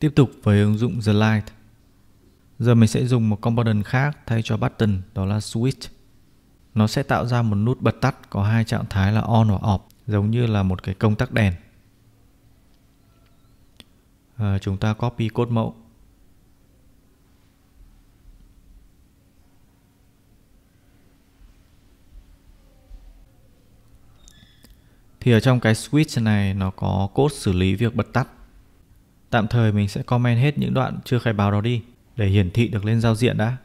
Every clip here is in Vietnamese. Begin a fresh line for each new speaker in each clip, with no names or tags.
Tiếp tục với ứng dụng The Light. Giờ mình sẽ dùng một component khác thay cho button đó là switch. Nó sẽ tạo ra một nút bật tắt có hai trạng thái là on và off giống như là một cái công tắc đèn. À, chúng ta copy code mẫu. Thì ở trong cái switch này nó có code xử lý việc bật tắt Tạm thời mình sẽ comment hết những đoạn chưa khai báo đó đi để hiển thị được lên giao diện đã.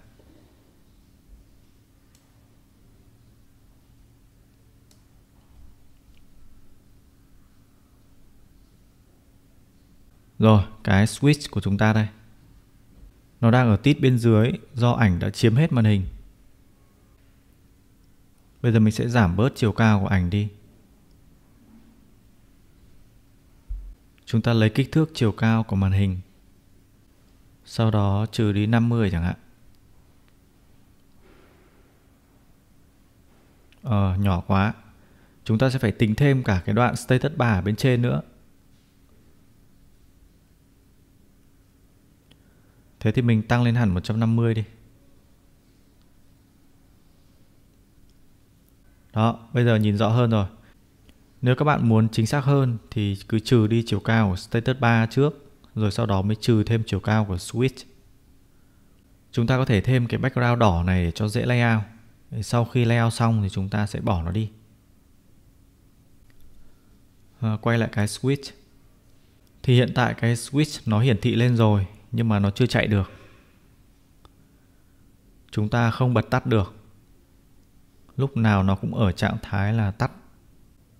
Rồi, cái switch của chúng ta đây. Nó đang ở tít bên dưới do ảnh đã chiếm hết màn hình. Bây giờ mình sẽ giảm bớt chiều cao của ảnh đi. chúng ta lấy kích thước chiều cao của màn hình. Sau đó trừ đi 50 chẳng hạn. Ờ, nhỏ quá. Chúng ta sẽ phải tính thêm cả cái đoạn status bar ở bên trên nữa. Thế thì mình tăng lên hẳn 150 đi. Đó, bây giờ nhìn rõ hơn rồi. Nếu các bạn muốn chính xác hơn thì cứ trừ đi chiều cao của status bar trước rồi sau đó mới trừ thêm chiều cao của switch. Chúng ta có thể thêm cái background đỏ này để cho dễ layout. Sau khi layout xong thì chúng ta sẽ bỏ nó đi. À, quay lại cái switch. Thì hiện tại cái switch nó hiển thị lên rồi nhưng mà nó chưa chạy được. Chúng ta không bật tắt được. Lúc nào nó cũng ở trạng thái là tắt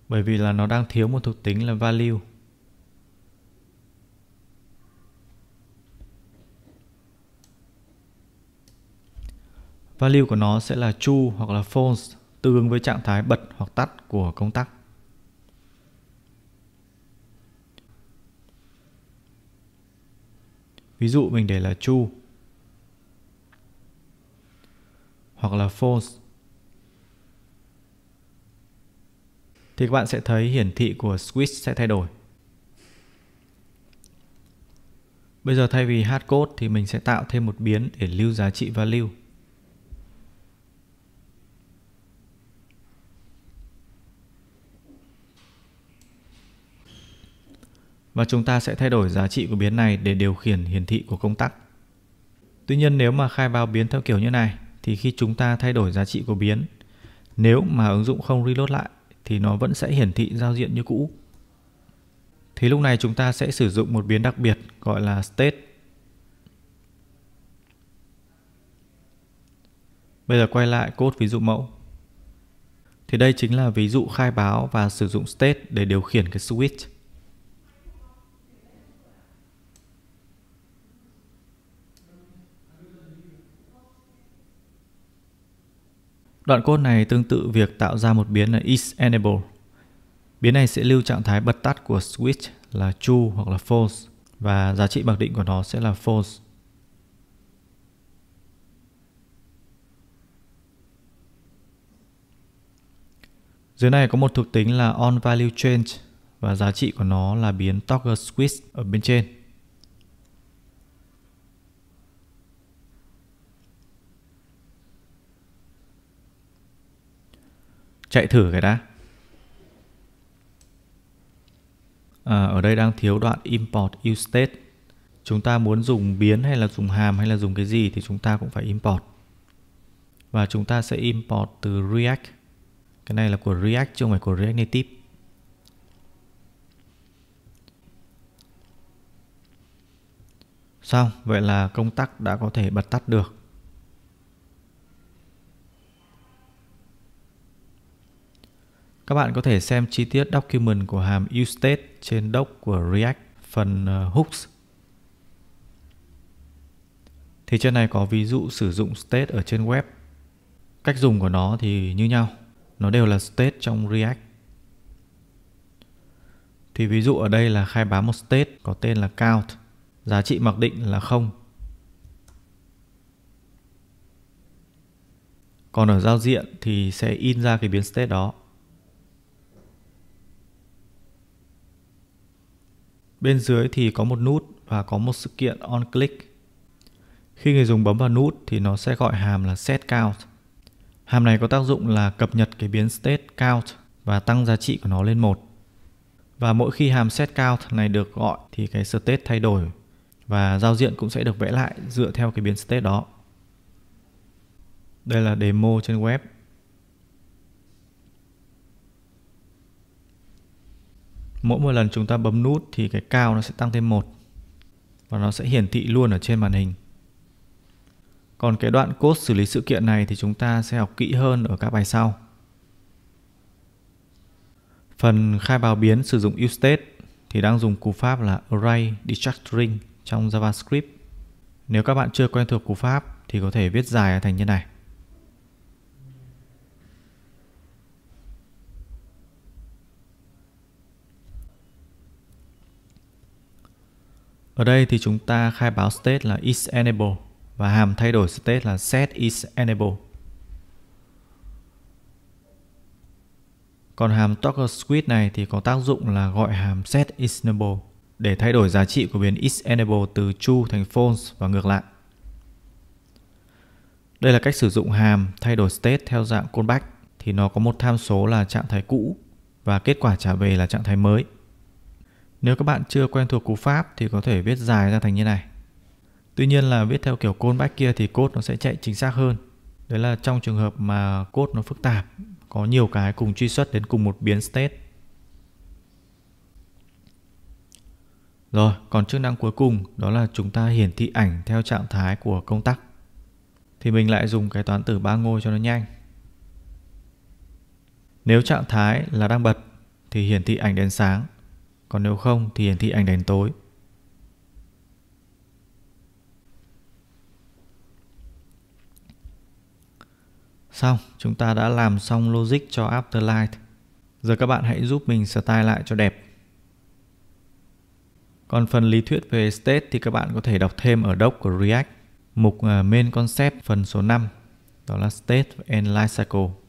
bởi vì là nó đang thiếu một thuộc tính là value value của nó sẽ là true hoặc là false tương ứng với trạng thái bật hoặc tắt của công tắc ví dụ mình để là true hoặc là false thì các bạn sẽ thấy hiển thị của switch sẽ thay đổi. Bây giờ thay vì hardcode thì mình sẽ tạo thêm một biến để lưu giá trị value. Và chúng ta sẽ thay đổi giá trị của biến này để điều khiển hiển thị của công tắc. Tuy nhiên nếu mà khai báo biến theo kiểu như này thì khi chúng ta thay đổi giá trị của biến, nếu mà ứng dụng không reload lại thì nó vẫn sẽ hiển thị giao diện như cũ. Thì lúc này chúng ta sẽ sử dụng một biến đặc biệt gọi là state. Bây giờ quay lại cốt ví dụ mẫu. Thì đây chính là ví dụ khai báo và sử dụng state để điều khiển cái switch. Đoạn code này tương tự việc tạo ra một biến là isEnable. Biến này sẽ lưu trạng thái bật tắt của switch là true hoặc là false và giá trị mặc định của nó sẽ là false. Dưới này có một thuộc tính là on value change và giá trị của nó là biến toggle switch ở bên trên. chạy thử cái đã à, ở đây đang thiếu đoạn import usestate chúng ta muốn dùng biến hay là dùng hàm hay là dùng cái gì thì chúng ta cũng phải import và chúng ta sẽ import từ React cái này là của React chứ không phải của React Native xong vậy là công tắc đã có thể bật tắt được Các bạn có thể xem chi tiết document của hàm useState trên doc của React phần ờ, hooks. Thì trên này có ví dụ sử dụng state ở trên web. Cách dùng của nó thì như nhau, nó đều là state trong React. Thì ví dụ ở đây là khai báo một state có tên là count, giá trị mặc định là 0. Còn ở giao diện thì sẽ in ra cái biến state đó Bên dưới thì có một nút và có một sự kiện on click. Khi người dùng bấm vào nút thì nó sẽ gọi hàm là set count. Hàm này có tác dụng là cập nhật cái biến state count và tăng giá trị của nó lên một. Và mỗi khi hàm set count này được gọi thì cái state thay đổi và giao diện cũng sẽ được vẽ lại dựa theo cái biến state đó. Đây là demo trên web mỗi một lần chúng ta bấm nút thì cái cao nó sẽ tăng thêm một và nó sẽ hiển thị luôn ở trên màn hình còn cái đoạn code xử lý sự kiện này thì chúng ta sẽ học kỹ hơn ở các bài sau phần khai báo biến sử dụng useState thì đang dùng cú pháp là array destructuring trong JavaScript. Nếu các bạn chưa quen thuộc cú pháp thì có thể viết dài thành như này. Ở đây thì chúng ta khai báo state là is enable và hàm thay đổi state là set is enable. Còn hàm toggle switch này thì có tác dụng là gọi hàm set is enable để thay đổi giá trị của biến is enable từ true thành false và ngược lại. Đây là cách sử dụng hàm thay đổi state theo dạng callback thì nó có một tham số là trạng thái cũ và kết quả trả về là trạng thái mới. Nếu các bạn chưa quen thuộc cú pháp thì có thể viết dài ra thành như này. Tuy nhiên là viết theo kiểu côn bách kia thì cốt nó sẽ chạy chính xác hơn. Đấy là trong trường hợp mà cốt nó phức tạp, có nhiều cái cùng truy xuất đến cùng một biến state. Rồi, còn chức năng cuối cùng đó là chúng ta hiển thị ảnh theo trạng thái của công tắc. Thì mình lại dùng cái toán tử ba ngôi cho nó nhanh. Nếu trạng thái là đang bật thì hiển thị ảnh đèn sáng còn nếu không thì hiển thị ảnh đánh tối. Xong, chúng ta đã làm xong logic cho Afterlight. Giờ các bạn hãy giúp mình style lại cho đẹp. Còn phần lý thuyết về state thì các bạn có thể đọc thêm ở doc của React, mục à, main concept phần số 5, đó là state and lifecycle